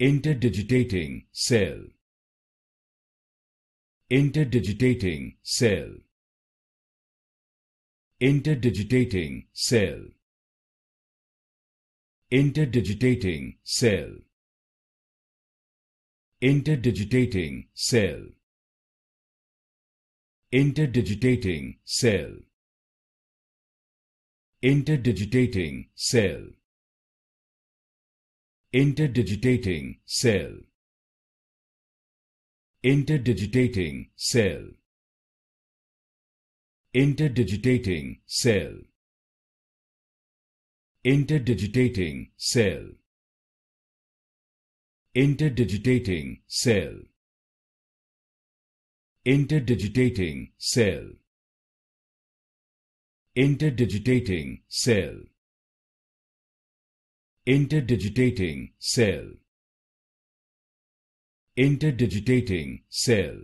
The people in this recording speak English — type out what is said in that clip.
interdigitating cell interdigitating cell interdigitating cell interdigitating cell interdigitating cell interdigitating cell interdigitating cell interdigitating cell interdigitating cell interdigitating cell interdigitating cell interdigitating cell interdigitating cell interdigitating cell interdigitating cell interdigitating cell